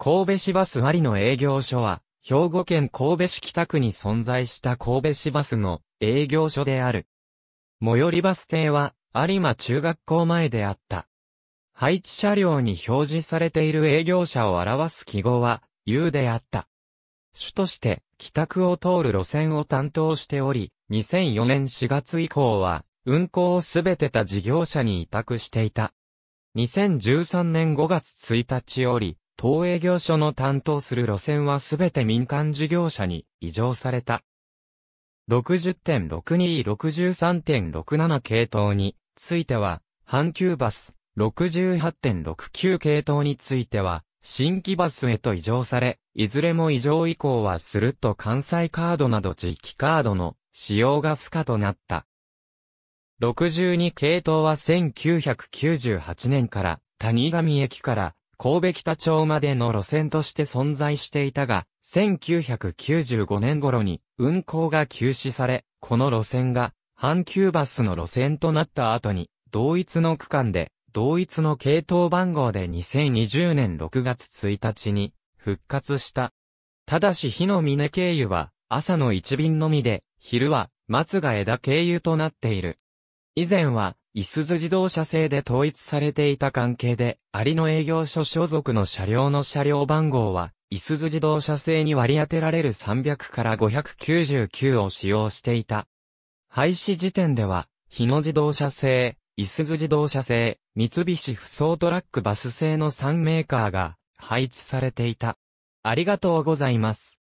神戸市バスありの営業所は、兵庫県神戸市北区に存在した神戸市バスの営業所である。最寄りバス停は、有馬中学校前であった。配置車両に表示されている営業車を表す記号は、U であった。主として、北区を通る路線を担当しており、2004年4月以降は、運行をすべてた事業者に委託していた。2013年5月1日より、東営業所の担当する路線はすべて民間事業者に移譲された。60.6263.67系統については、阪急バス、68.69系統については、新規バスへと移譲され、いずれも移常以降はすると関西カードなど地域カードの使用が不可となった。62系統は1998年から谷上駅から神戸北町までの路線として存在していたが、1995年頃に運行が休止され、この路線が阪急バスの路線となった後に、同一の区間で、同一の系統番号で2020年6月1日に復活した。ただし日の峰経由は朝の1便のみで、昼は松が枝経由となっている。以前はいすゞ自動車製で統一されていた関係で、アリの営業所所属の車両の車両番号は、いすゞ自動車製に割り当てられる300から599を使用していた。廃止時点では、日野自動車製、いすゞ自動車製、三菱不走トラックバス製の3メーカーが配置されていた。ありがとうございます。